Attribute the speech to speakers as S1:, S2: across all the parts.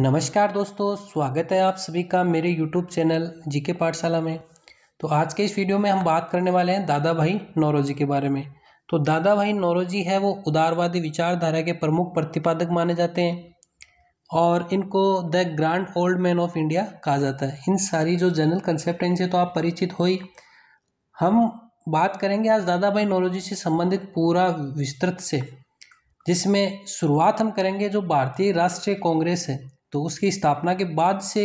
S1: नमस्कार दोस्तों स्वागत है आप सभी का मेरे YouTube चैनल जी के पाठशाला में तो आज के इस वीडियो में हम बात करने वाले हैं दादा भाई नौरोजी के बारे में तो दादा भाई नौरोजी है वो उदारवादी विचारधारा के प्रमुख प्रतिपादक माने जाते हैं और इनको the grand old man of India कहा जाता है इन सारी जो जनरल कंसेप्ट हैं इनसे तो आप परिचित हो ही हम बात करेंगे आज दादा भाई नौरोजी से संबंधित पूरा विस्तृत से जिसमें शुरुआत हम करेंगे जो भारतीय राष्ट्रीय कांग्रेस है तो उसकी स्थापना के बाद से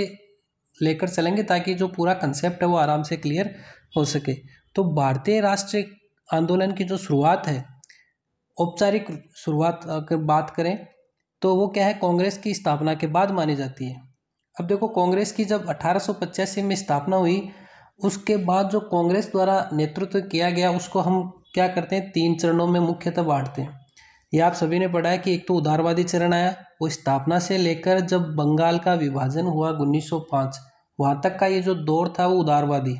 S1: लेकर चलेंगे ताकि जो पूरा कंसेप्ट है वो आराम से क्लियर हो सके तो भारतीय राष्ट्रीय आंदोलन की जो शुरुआत है औपचारिक शुरुआत अगर बात करें तो वो क्या है कांग्रेस की स्थापना के बाद मानी जाती है अब देखो कांग्रेस की जब अठारह में स्थापना हुई उसके बाद जो कांग्रेस द्वारा नेतृत्व किया गया उसको हम क्या करते हैं तीन चरणों में मुख्यतः बांटते हैं यह आप सभी ने पढ़ा है कि एक तो उदारवादी चरण आया वो स्थापना से लेकर जब बंगाल का विभाजन हुआ 1905 वहाँ तक का ये जो दौर था वो उदारवादी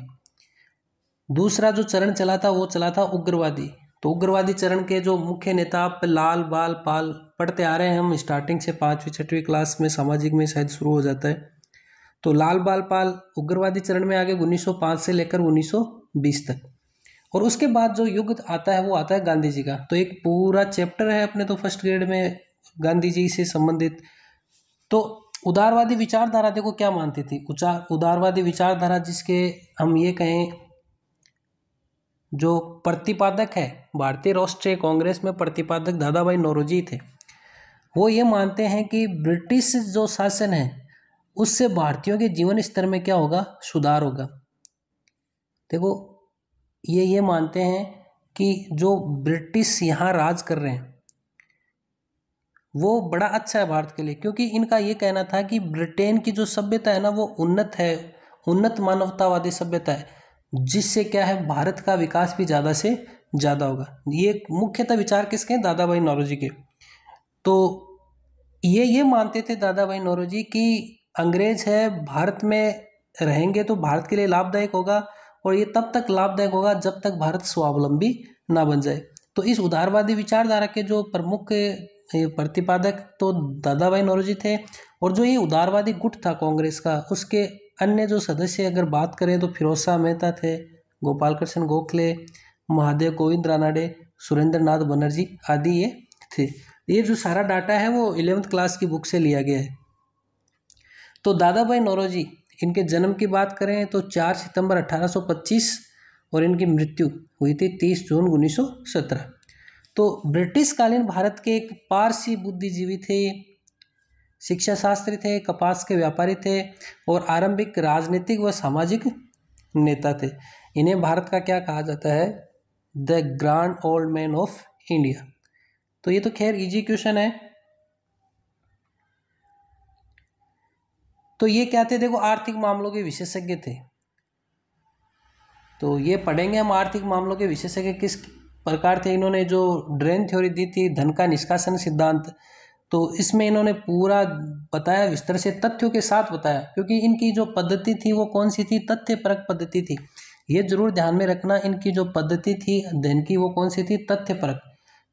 S1: दूसरा जो चरण चला था वो चला था उग्रवादी तो उग्रवादी चरण के जो मुख्य नेता लाल बाल पाल पढ़ते आ रहे हैं हम स्टार्टिंग से पाँचवीं छठवीं क्लास में सामाजिक में शायद शुरू हो जाता है तो लाल बाल पाल उग्रवादी चरण में आगे 1905 से लेकर 1920 तक और उसके बाद जो युग आता है वो आता है गांधी जी का तो एक पूरा चैप्टर है अपने तो फर्स्ट ग्रेड में गांधी जी से संबंधित तो उदारवादी विचारधारा देखो क्या मानती थी उचार उदारवादी विचारधारा जिसके हम ये कहें जो प्रतिपादक है भारतीय राष्ट्रीय कांग्रेस में प्रतिपादक दादा भाई नौरोजी थे वो ये मानते हैं कि ब्रिटिश जो शासन है उससे भारतीयों के जीवन स्तर में क्या होगा सुधार होगा देखो ये ये मानते हैं कि जो ब्रिटिश यहाँ राज कर रहे हैं वो बड़ा अच्छा है भारत के लिए क्योंकि इनका ये कहना था कि ब्रिटेन की जो सभ्यता है ना वो उन्नत है उन्नत मानवतावादी सभ्यता है जिससे क्या है भारत का विकास भी ज़्यादा से ज़्यादा होगा ये मुख्यतः विचार किसके हैं दादा भाई नौरोजी के तो ये ये मानते थे दादा भाई नौरोजी कि अंग्रेज है भारत में रहेंगे तो भारत के लिए लाभदायक होगा और ये तब तक लाभदायक होगा जब तक भारत स्वावलंबी ना बन जाए तो इस उदारवादी विचारधारा के जो प्रमुख प्रतिपादक तो दादा भाई नौरोजी थे और जो ये उदारवादी गुट था कांग्रेस का उसके अन्य जो सदस्य अगर बात करें तो फिरोजा मेहता थे गोपाल कृष्ण गोखले महादेव गोविंद रानाडे सुरेंद्र नाथ बनर्जी आदि ये थे ये जो सारा डाटा है वो इलेवंथ क्लास की बुक से लिया गया है तो दादा भाई नौरोजी इनके जन्म की बात करें तो चार सितंबर अठारह और इनकी मृत्यु हुई थी तीस जून सत्रह तो ब्रिटिशकालीन भारत के एक पारसी बुद्धिजीवी थे शिक्षा शास्त्री थे कपास के व्यापारी थे और आरंभिक राजनीतिक व सामाजिक नेता थे इन्हें भारत का क्या कहा जाता है the grand old man of India तो ये तो खैर इजी क्वेश्चन है तो ये क्या थे देखो आर्थिक मामलों के विशेषज्ञ थे तो ये पढ़ेंगे हम आर्थिक मामलों के विशेषज्ञ किस प्रकार थे इन्होंने जो ड्रेन थ्योरी दी थी धन का निष्कासन सिद्धांत तो इसमें इन्होंने पूरा बताया विस्तृत से तथ्यों के साथ बताया क्योंकि इनकी जो पद्धति थी वो कौन सी थी तथ्य परक पद्धति थी ये जरूर ध्यान में रखना इनकी जो पद्धति थी धन की वो कौन सी थी तथ्य परक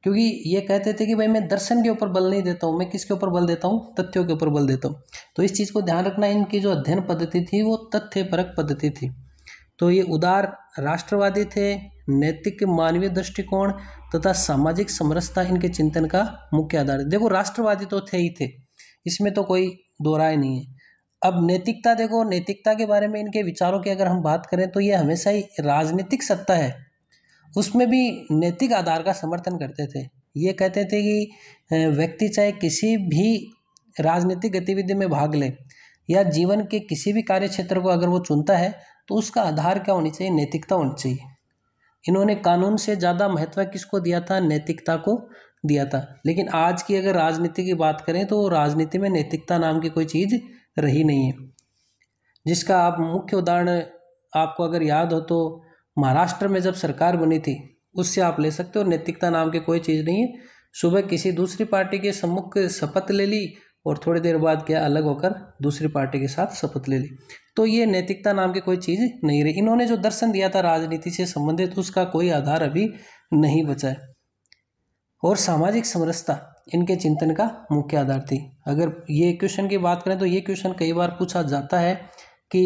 S1: क्योंकि ये कहते थे कि भाई मैं दर्शन के ऊपर बल नहीं देता हूँ मैं किसके ऊपर बल देता हूँ तथ्यों के ऊपर बल देता हूँ तो इस चीज़ को ध्यान रखना इनकी जो अध्ययन पद्धति थी वो तथ्य परक पद्धति थी तो ये उदार राष्ट्रवादी थे नैतिक मानवीय दृष्टिकोण तथा सामाजिक समरसता इनके चिंतन का मुख्य आधार है देखो राष्ट्रवादी तो थे ही थे इसमें तो कोई दो राय नहीं है अब नैतिकता देखो नैतिकता के बारे में इनके विचारों की अगर हम बात करें तो ये हमेशा ही राजनीतिक सत्ता है उसमें भी नैतिक आधार का समर्थन करते थे ये कहते थे कि व्यक्ति चाहे किसी भी राजनीतिक गतिविधि में भाग ले या जीवन के किसी भी कार्य क्षेत्र को अगर वो चुनता है तो उसका आधार क्या होनी चाहिए नैतिकता होनी चाहिए इन्होंने कानून से ज़्यादा महत्व किसको दिया था नैतिकता को दिया था लेकिन आज की अगर राजनीति की बात करें तो राजनीति में नैतिकता नाम की कोई चीज़ रही नहीं है जिसका आप मुख्य उदाहरण आपको अगर याद हो तो महाराष्ट्र में जब सरकार बनी थी उससे आप ले सकते हो नैतिकता नाम की कोई चीज़ नहीं है सुबह किसी दूसरी पार्टी के सम्मुख शपथ ले ली और थोड़ी देर बाद क्या अलग होकर दूसरी पार्टी के साथ शपथ ले ली तो ये नैतिकता नाम की कोई चीज़ नहीं रही इन्होंने जो दर्शन दिया था राजनीति से संबंधित उसका कोई आधार अभी नहीं बचा है और सामाजिक समरसता इनके चिंतन का मुख्य आधार थी अगर ये क्वेश्चन की बात करें तो ये क्वेश्चन कई बार पूछा जाता है कि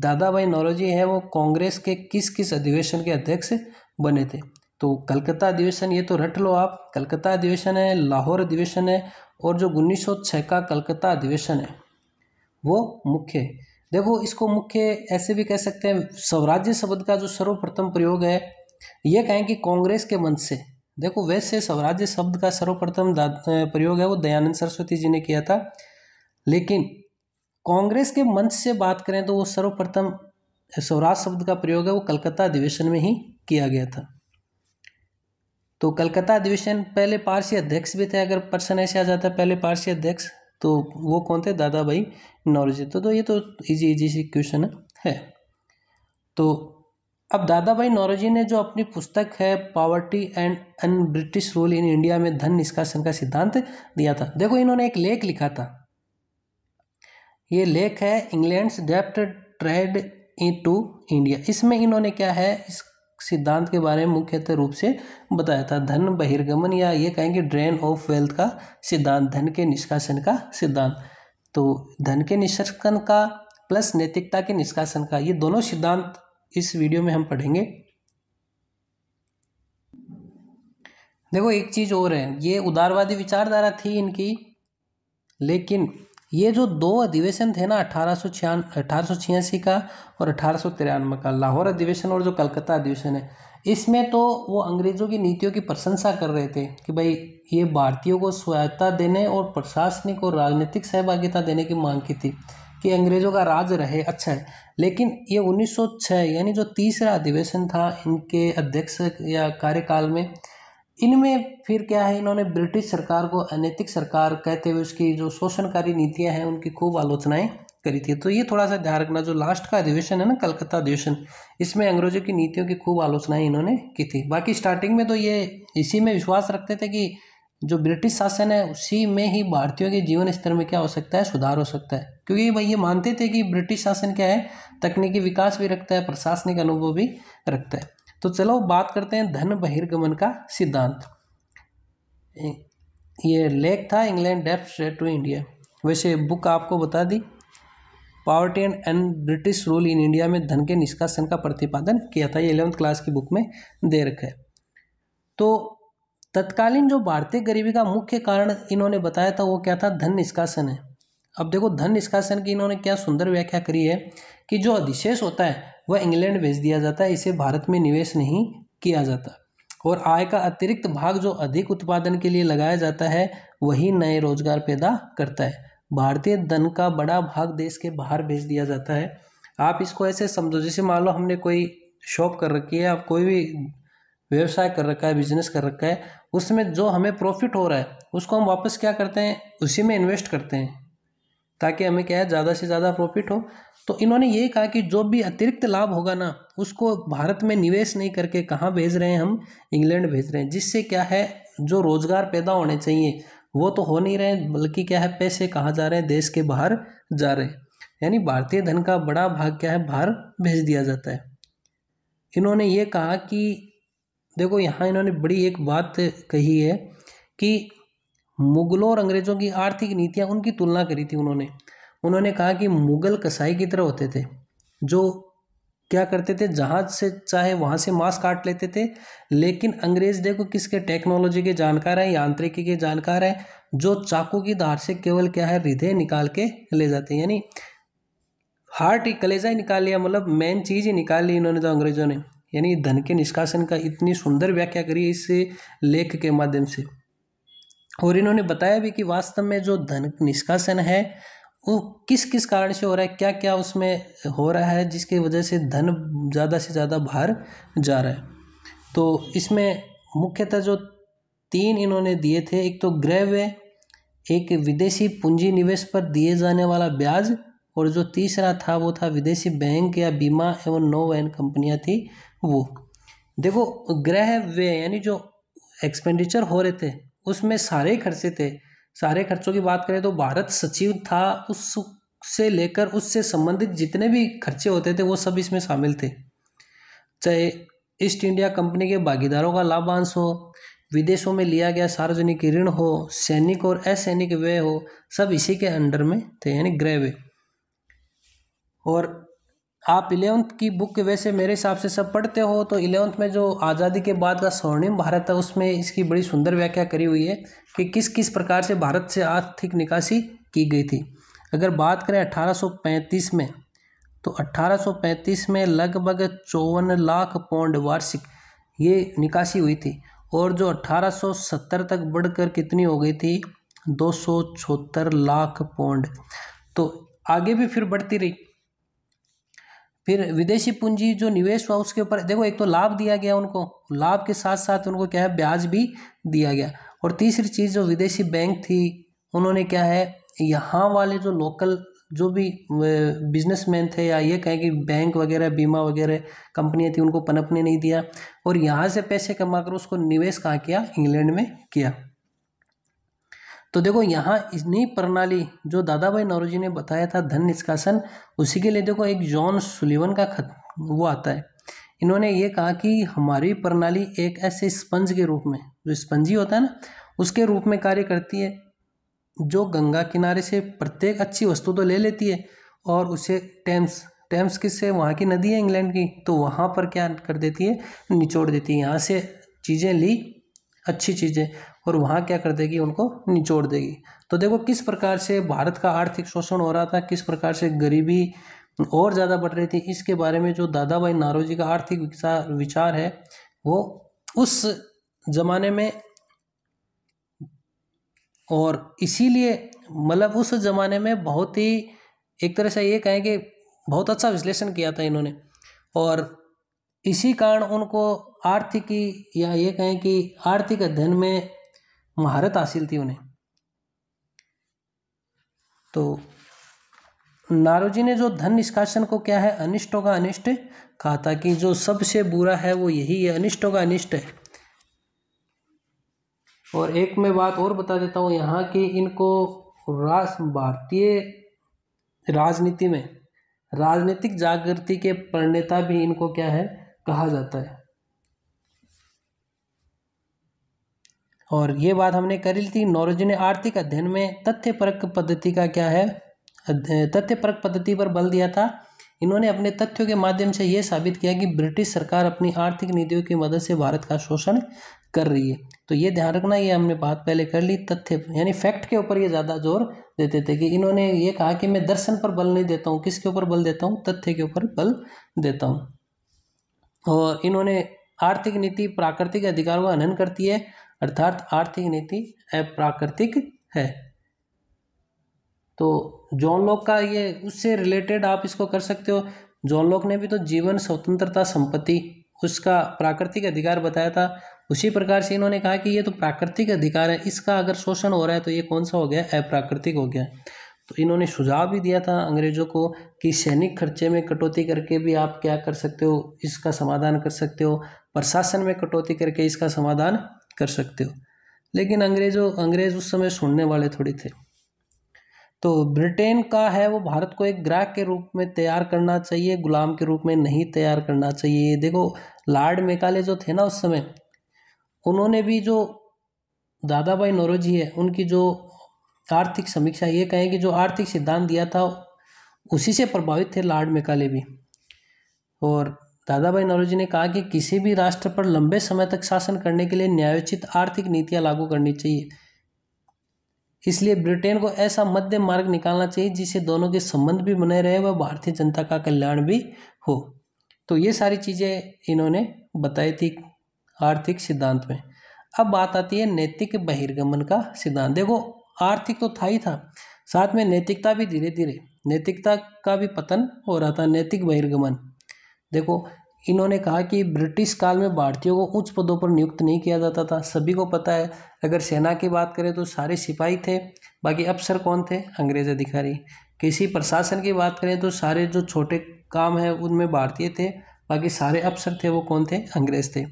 S1: दादा भाई नौरोजी हैं वो कांग्रेस के किस किस अधिवेशन के अध्यक्ष बने थे तो कलकत्ता अधिवेशन ये तो रट लो आप कलकत्ता अधिवेशन है लाहौर अधिवेशन है और जो उन्नीस का कलकत्ता अधिवेशन है वो मुख्य है देखो इसको मुख्य ऐसे भी कह सकते हैं स्वराज्य शब्द का जो सर्वप्रथम प्रयोग है ये कहें कि कांग्रेस के मंच से देखो वैसे स्वराज्य शब्द का सर्वप्रथम प्रयोग है वो दयानंद सरस्वती जी ने किया था लेकिन कांग्रेस के मंच से बात करें तो वो सर्वप्रथम स्वराज शब्द का प्रयोग है वो कलकत्ता अधिवेशन में ही किया गया था तो कलकत्ता अधिवेशन पहले पारसी अध्यक्ष भी थे अगर पर्सन ऐसे आ जाता है पहले पारसी अध्यक्ष तो वो कौन थे दादा भाई नौरोजी तो, तो ये तो इजी इजी सी क्वेश्चन है तो अब दादा भाई नौरोजी ने जो अपनी पुस्तक है poverty and un British rule in India में धन निष्कासन का सिद्धांत दिया था देखो इन्होंने एक लेख लिखा था ये लेख है इंग्लैंड डेप्ट ट्रेड इन टू इंडिया इसमें इन्होंने क्या है इस सिद्धांत के बारे में मुख्यतः रूप से बताया था धन बहिर्गमन या ये कहेंगे ड्रेन ऑफ वेल्थ का सिद्धांत धन के निष्कासन का सिद्धांत तो धन के निष्कासन का प्लस नैतिकता के निष्कासन का ये दोनों सिद्धांत इस वीडियो में हम पढ़ेंगे देखो एक चीज़ और है ये उदारवादी विचारधारा थी इनकी लेकिन ये जो दो अधिवेशन थे ना अठारह सौ अठारह का और अठारह का लाहौर अधिवेशन और जो कलकत्ता अधिवेशन है इसमें तो वो अंग्रेज़ों की नीतियों की प्रशंसा कर रहे थे कि भाई ये भारतीयों को स्वायत्ता देने और प्रशासनिक और राजनीतिक सहभागिता देने की मांग की थी कि अंग्रेज़ों का राज रहे अच्छा है लेकिन ये 1906 यानी जो तीसरा अधिवेशन था इनके अध्यक्ष या कार्यकाल में इनमें फिर क्या है इन्होंने ब्रिटिश सरकार को अनैतिक सरकार कहते हुए उसकी जो शोषणकारी नीतियाँ हैं उनकी खूब आलोचनाएँ करी थी तो ये थोड़ा सा ध्यान रखना जो लास्ट का अधिवेशन है ना कलकत्ता अधिवेशन इसमें अंग्रेजों की नीतियों की खूब आलोचनाएं इन्होंने की थी बाकी स्टार्टिंग में तो ये इसी में विश्वास रखते थे कि जो ब्रिटिश शासन है उसी में ही भारतीयों के जीवन स्तर में क्या हो सकता है सुधार हो सकता है क्योंकि भाई ये मानते थे कि ब्रिटिश शासन क्या है तकनीकी विकास भी रखता है प्रशासनिक अनुभव भी रखता है तो चलो बात करते हैं धन बहिर्गमन का सिद्धांत ये लेख था England debt trade to India वैसे बुक आपको बता दी poverty and and British rule in India में धन के निष्कासन का प्रतिपादन किया था ये इलेवंथ क्लास की बुक में दे रखा है तो तत्कालीन जो भारतीय गरीबी का मुख्य कारण इन्होंने बताया था वो क्या था धन निष्कासन है अब देखो धन निष्कासन की इन्होंने क्या सुंदर व्याख्या करी है कि जो अधिशेष होता है वह इंग्लैंड भेज दिया जाता है इसे भारत में निवेश नहीं किया जाता और आय का अतिरिक्त भाग जो अधिक उत्पादन के लिए लगाया जाता है वही नए रोजगार पैदा करता है भारतीय धन का बड़ा भाग देश के बाहर भेज दिया जाता है आप इसको ऐसे समझो जैसे मान लो हमने कोई शॉप कर रखी है आप कोई भी व्यवसाय कर रखा है बिजनेस कर रखा है उसमें जो हमें प्रॉफिट हो रहा है उसको हम वापस क्या करते हैं उसी में इन्वेस्ट करते हैं ताकि हमें क्या है ज़्यादा से ज़्यादा प्रॉफिट हो तो इन्होंने ये कहा कि जो भी अतिरिक्त लाभ होगा ना उसको भारत में निवेश नहीं करके कहाँ भेज रहे हैं हम इंग्लैंड भेज रहे हैं जिससे क्या है जो रोज़गार पैदा होने चाहिए वो तो हो नहीं रहे बल्कि क्या है पैसे कहाँ जा रहे हैं देश के बाहर जा रहे हैं यानी भारतीय धन का बड़ा भाग क्या है बाहर भेज दिया जाता है इन्होंने ये कहा कि देखो यहाँ इन्होंने बड़ी एक बात कही है कि मुगलों और अंग्रेज़ों की आर्थिक नीतियाँ उनकी तुलना करी थी उन्होंने उन्होंने कहा कि मुग़ल कसाई की तरह होते थे जो क्या करते थे जहाज से चाहे वहाँ से मांस काट लेते थे लेकिन अंग्रेज देखो किसके टेक्नोलॉजी के जानकार हैं यांत्रिकी के जानकार हैं जो चाकू की धार से केवल क्या है हृदय निकाल के ले जाते हैं यानी हार्ट ही कलेजा ही निकाल लिया मतलब मेन चीज़ ही निकाल ली इन्होंने तो अंग्रेजों ने यानी धन के निष्कासन का इतनी सुंदर व्याख्या करी इस लेख के माध्यम से और इन्होंने बताया भी कि वास्तव में जो धन निष्कासन है वो किस किस कारण से हो रहा है क्या क्या उसमें हो रहा है जिसकी वजह से धन ज़्यादा से ज़्यादा बाहर जा रहा है तो इसमें मुख्यतः जो तीन इन्होंने दिए थे एक तो ग्रह व्यय एक विदेशी पूंजी निवेश पर दिए जाने वाला ब्याज और जो तीसरा था वो था विदेशी बैंक या बीमा एवं नो वैन कंपनियाँ थी वो देखो ग्रह व्यय यानी जो एक्सपेंडिचर हो रहे थे उसमें सारे खर्चे थे सारे खर्चों की बात करें तो भारत सचिव था उस से लेकर उससे संबंधित जितने भी खर्चे होते थे वो सब इसमें शामिल थे चाहे ईस्ट इंडिया कंपनी के भागीदारों का लाभांश हो विदेशों में लिया गया सार्वजनिक ऋण हो सैनिक और असैनिक व्यय हो सब इसी के अंडर में थे यानी ग्रह व्यय और आप इलेवंथ की बुक वैसे मेरे हिसाब से सब पढ़ते हो तो इलेवंथ में जो आज़ादी के बाद का स्वर्णिम भारत है उसमें इसकी बड़ी सुंदर व्याख्या करी हुई है कि किस किस प्रकार से भारत से आर्थिक निकासी की गई थी अगर बात करें 1835 में तो 1835 में लगभग चौवन लाख पौंड वार्षिक ये निकासी हुई थी और जो 1870 तक बढ़कर कितनी हो गई थी दो लाख पौंड तो आगे भी फिर बढ़ती रही फिर विदेशी पूंजी जो निवेश हुआ उसके ऊपर देखो एक तो लाभ दिया गया उनको लाभ के साथ साथ उनको क्या है ब्याज भी दिया गया और तीसरी चीज़ जो विदेशी बैंक थी उन्होंने क्या है यहाँ वाले जो लोकल जो भी बिजनेसमैन थे या ये कहें कि बैंक वगैरह बीमा वगैरह कंपनियाँ थी उनको पनपने नहीं दिया और यहाँ से पैसे कमा कर उसको निवेश कहाँ किया इंग्लैंड में किया तो देखो यहाँ इतनी प्रणाली जो दादा भाई नौरोजी ने बताया था धन निष्कासन उसी के लिए देखो एक जॉन सुलिवन का खत वो आता है इन्होंने ये कहा कि हमारी प्रणाली एक ऐसे स्पंज के रूप में जो स्पंजी होता है ना उसके रूप में कार्य करती है जो गंगा किनारे से प्रत्येक अच्छी वस्तु तो ले लेती है और उसे टेम्स टेम्स किससे वहाँ की नदी है इंग्लैंड की तो वहाँ पर क्या कर देती है निचोड़ देती है यहाँ से चीज़ें ली अच्छी चीज़ें और वहाँ क्या कर देगी उनको निचोड़ देगी तो देखो किस प्रकार से भारत का आर्थिक शोषण हो रहा था किस प्रकार से गरीबी और ज़्यादा बढ़ रही थी इसके बारे में जो दादा भाई नारोजी का आर्थिक विचार है वो उस ज़माने में और इसीलिए मतलब उस ज़माने में बहुत ही एक तरह से ये कहें कि बहुत अच्छा विश्लेषण किया था इन्होंने और इसी कारण उनको आर्थिकी या ये कहें कि आर्थिक अध्ययन में महारत हासिल थी उन्हें तो नारोजी ने जो धन निष्कासन को क्या है अनिष्टों का अनिष्ट कहा था कि जो सबसे बुरा है वो यही है अनिष्टों का अनिष्ट है और एक मैं बात और बता देता हूँ यहाँ कि इनको राज भारतीय राजनीति में राजनीतिक जागृति के प्रणेता भी इनको क्या है कहा जाता है और ये बात हमने करी थी नॉलेज ने आर्थिक अध्ययन में तथ्यपरक पद्धति का क्या है तथ्यपरक पद्धति पर बल दिया था इन्होंने अपने तथ्यों के माध्यम से ये साबित किया कि ब्रिटिश सरकार अपनी आर्थिक नीतियों की मदद से भारत का शोषण कर रही है तो ये ध्यान रखना ये हमने बात पहले कर ली तथ्य यानी फैक्ट के ऊपर ये ज़्यादा जोर देते थे कि इन्होंने ये कहा कि मैं दर्शन पर बल नहीं देता हूँ किसके ऊपर बल देता हूँ तथ्य के ऊपर बल देता हूँ और इन्होंने आर्थिक नीति प्राकृतिक अधिकारों का हनन करती है अर्थात आर्थिक नीति अप्राकृतिक है तो जॉन लॉक का ये उससे रिलेटेड आप इसको कर सकते हो जॉन लॉक ने भी तो जीवन स्वतंत्रता संपत्ति उसका प्राकृतिक अधिकार बताया था उसी प्रकार से इन्होंने कहा कि ये तो प्राकृतिक अधिकार है इसका अगर शोषण हो रहा है तो ये कौन सा हो गया अप्राकृतिक हो गया तो इन्होंने सुझाव भी दिया था अंग्रेजों को कि सैनिक खर्चे में कटौती करके भी आप क्या कर सकते हो इसका समाधान कर सकते हो प्रशासन में कटौती करके इसका समाधान कर सकते हो लेकिन अंग्रेज़ों अंग्रेज़ उस समय सुनने वाले थोड़ी थे तो ब्रिटेन का है वो भारत को एक ग्राहक के रूप में तैयार करना चाहिए गुलाम के रूप में नहीं तैयार करना चाहिए देखो लॉर्ड मेकाले जो थे ना उस समय उन्होंने भी जो दादा भाई नौरोजी है उनकी जो आर्थिक समीक्षा ये कहें कि जो आर्थिक सिद्धांत दिया था उसी से प्रभावित थे लॉर्ड मेकाले भी और दादा भाई नौरोजी ने कहा कि किसी भी राष्ट्र पर लंबे समय तक शासन करने के लिए न्यायोचित आर्थिक नीतियां लागू करनी चाहिए इसलिए ब्रिटेन को ऐसा मध्य मार्ग निकालना चाहिए जिससे दोनों के संबंध भी बने रहे व भारतीय जनता का कल्याण भी हो तो ये सारी चीज़ें इन्होंने बताई थी आर्थिक सिद्धांत में अब बात आती है नैतिक बहिर्गमन का सिद्धांत देखो आर्थिक तो था ही था साथ में नैतिकता भी धीरे धीरे नैतिकता का भी पतन हो रहा था नैतिक बहिर्गमन देखो इन्होंने कहा कि ब्रिटिश काल में भारतीयों को उच्च पदों पर नियुक्त नहीं किया जाता था सभी को पता है अगर सेना की बात करें तो सारे सिपाही थे बाकी अफसर कौन थे अंग्रेज अधिकारी किसी प्रशासन की बात करें तो सारे जो छोटे काम हैं उनमें भारतीय थे बाकी सारे अफसर थे वो कौन थे अंग्रेज थे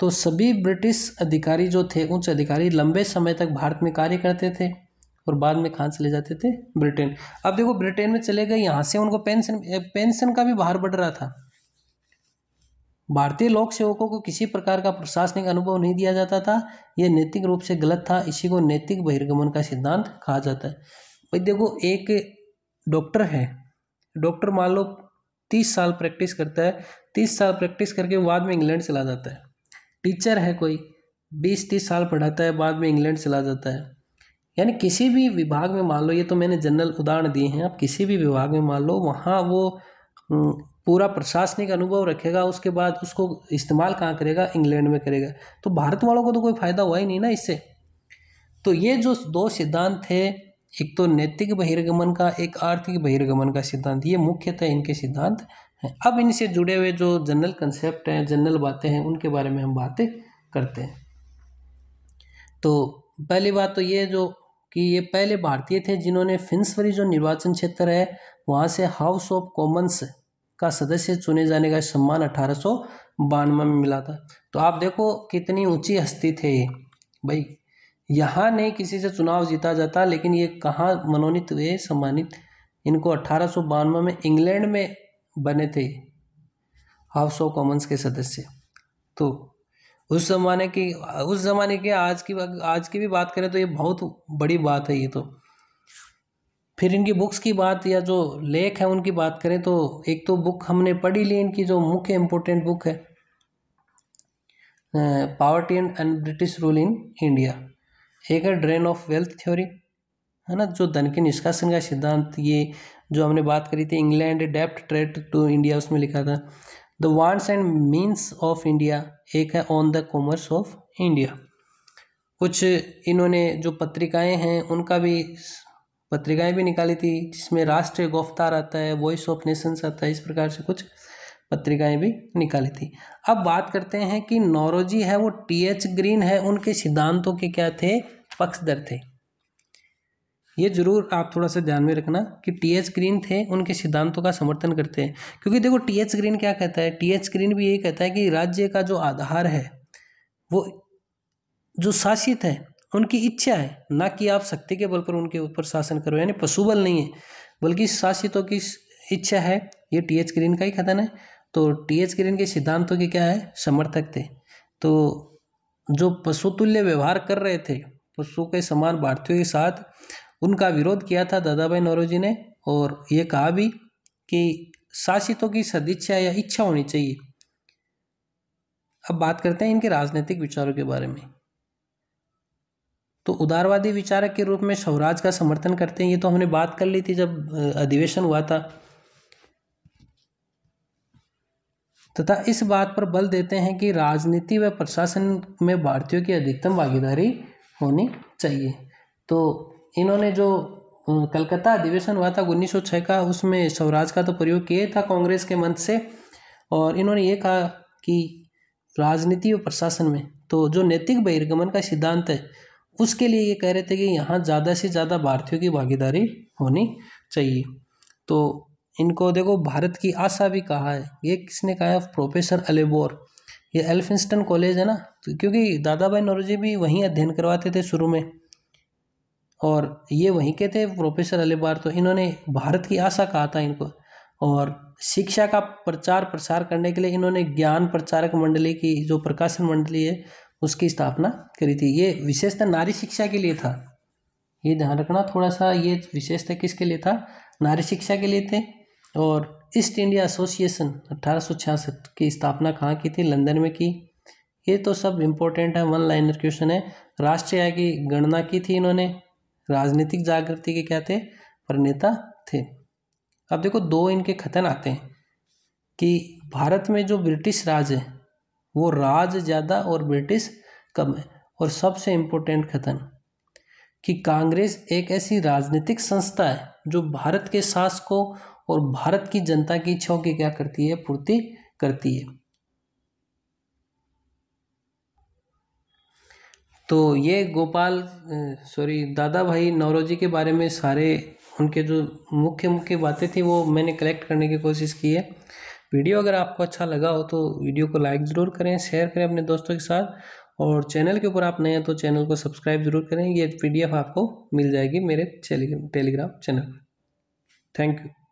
S1: तो सभी ब्रिटिश अधिकारी जो थे उच्च अधिकारी लंबे समय तक भारत में कार्य करते थे और बाद में कहाँ चले जाते थे ब्रिटेन अब देखो ब्रिटेन में चले गए यहाँ से उनको पेंशन पेंशन का भी भार बढ़ रहा था भारतीय लोक सेवकों को किसी प्रकार का प्रशासनिक अनुभव नहीं दिया जाता था यह नैतिक रूप से गलत था इसी को नैतिक बहिर्गमन का सिद्धांत कहा जाता है भाई देखो एक डॉक्टर है डॉक्टर मान लो तीस साल प्रैक्टिस करता है तीस साल प्रैक्टिस करके बाद में इंग्लैंड चला जाता है टीचर है कोई बीस तीस साल पढ़ाता है बाद में इंग्लैंड चला जाता है यानी किसी भी विभाग में मान लो ये तो मैंने जनरल उदाहरण दिए हैं आप किसी भी विभाग में मान लो वहाँ वो हम्म, पूरा प्रशासनिक अनुभव रखेगा उसके बाद उसको इस्तेमाल कहाँ करेगा इंग्लैंड में करेगा तो भारत वालों को तो कोई फायदा हुआ ही नहीं ना इससे तो ये जो दो सिद्धांत थे एक तो नैतिक बहिर्गमन का एक आर्थिक बहिर्गमन का सिद्धांत ये मुख्यतः इनके सिद्धांत हैं अब इनसे जुड़े हुए जो जनरल कंसेप्ट हैं जनरल बातें हैं उनके बारे में हम बातें करते हैं तो पहली बात तो ये जो कि ये पहले भारतीय थे जिन्होंने फिंसवरी जो निर्वाचन क्षेत्र है वहाँ से हाउस ऑफ कॉमन्स का सदस्य चुने जाने का सम्मान अठारह में मिला था तो आप देखो कितनी ऊंची हस्ती थे ये भाई यहाँ नहीं किसी से चुनाव जीता जाता लेकिन ये कहाँ मनोनीत हुए सम्मानित इनको अठारह में इंग्लैंड में बने थे हाउस ऑफ कॉमन्स के सदस्य तो उस ज़माने की उस ज़माने के आज की आज की भी बात करें तो ये बहुत बड़ी बात है ये तो फिर इनकी बुक्स की बात या जो लेख है उनकी बात करें तो एक तो बुक हमने पढ़ी ली इनकी जो मुख्य इम्पोर्टेंट बुक है poverty and and British rule in India एक है ड्रेन ऑफ वेल्थ थ्योरी है ना जो धन के निष्कासन का सिद्धांत ये जो हमने बात करी थी इंग्लैंड डेप्ट ट्रेड टू इंडिया उसमें लिखा था the wants and means of India एक है on the commerce of India कुछ इन्होंने जो पत्रिकाएं हैं उनका भी पत्रिकाएं भी निकाली थी जिसमें राष्ट्रीय गोफ्तार आता है वॉइस ऑफ नेशंस आता है इस प्रकार से कुछ पत्रिकाएं भी निकाली थी अब बात करते हैं कि नौरोजी है वो टी एच ग्रीन है उनके सिद्धांतों के क्या थे पक्षधर थे ये जरूर आप थोड़ा सा ध्यान में रखना कि टी एच ग्रीन थे उनके सिद्धांतों का समर्थन करते हैं क्योंकि देखो टी एच ग्रीन क्या कहता है टी एच ग्रीन भी यही कहता है कि राज्य का जो आधार है वो जो शासित है उनकी इच्छा है ना कि आप शक्ति के बल पर उनके ऊपर शासन करो यानी पशु बल नहीं है बल्कि शासितों की इच्छा है ये टी एच ग्रीन का ही कथन है तो टी एच ग्रीन के सिद्धांतों के क्या है समर्थक थे तो जो पशुतुल्य व्यवहार कर रहे थे पशु के समान भारतीयों के साथ उनका विरोध किया था दादा भाई नौरोजी ने और ये कहा भी कि शासितों की सदिच्छा या इच्छा होनी चाहिए अब बात करते हैं इनके राजनीतिक विचारों के बारे में तो उदारवादी विचारक के रूप में स्वराज का समर्थन करते हैं ये तो हमने बात कर ली थी जब अधिवेशन हुआ था तथा इस बात पर बल देते हैं कि राजनीति व प्रशासन में भारतीयों की अधिकतम भागीदारी होनी चाहिए तो इन्होंने जो कलकत्ता अधिवेशन हुआ था उन्नीस का उसमें स्वराज का तो प्रयोग किया था कांग्रेस के मंच से और इन्होंने ये कहा कि राजनीति और प्रशासन में तो जो नैतिक बहिर्गमन का सिद्धांत है उसके लिए ये कह रहे थे कि यहाँ ज़्यादा से ज़्यादा भारतीयों की भागीदारी होनी चाहिए तो इनको देखो भारत की आशा भी कहा है ये किसने कहा है प्रोफेसर अलेबोर ये एल्फिंस्टन कॉलेज है ना तो क्योंकि दादा भाई नौरोजी भी वहीं अध्ययन करवाते थे शुरू में और ये वहीं के थे प्रोफेसर अलेबार तो इन्होंने भारत की आशा कहा था इनको और शिक्षा का प्रचार प्रसार करने के लिए इन्होंने ज्ञान प्रचारक मंडली की जो प्रकाशन मंडली है उसकी स्थापना करी थी ये विशेषतः नारी शिक्षा के लिए था ये ध्यान रखना थोड़ा सा ये विशेषतः किसके लिए था नारी शिक्षा के लिए थे और ईस्ट इंडिया एसोसिएशन अट्ठारह की स्थापना कहाँ की थी लंदन में की ये तो सब इम्पोर्टेंट है वन लाइनर क्वेश्चन है राष्ट्रीय आय की गणना की थी इन्होंने राजनीतिक जागृति के क्या थे नेता थे अब देखो दो इनके खतन आते हैं कि भारत में जो ब्रिटिश राज है वो राज ज़्यादा और ब्रिटिश कम है और सबसे इम्पोर्टेंट कथन कि कांग्रेस एक ऐसी राजनीतिक संस्था है जो भारत के शासकों और भारत की जनता की इच्छाओं की क्या करती है पूर्ति करती है तो ये गोपाल सॉरी दादा भाई नौरोजी के बारे में सारे उनके जो मुख्य मुख्य बातें थी वो मैंने कलेक्ट करने की कोशिश की है वीडियो अगर आपको अच्छा लगा हो तो वीडियो को लाइक ज़रूर करें शेयर करें अपने दोस्तों के साथ और चैनल के ऊपर आप नए हैं तो चैनल को सब्सक्राइब ज़रूर करें ये पीडीएफ आपको मिल जाएगी मेरे टेलीग्राम चैनल पर थैंक यू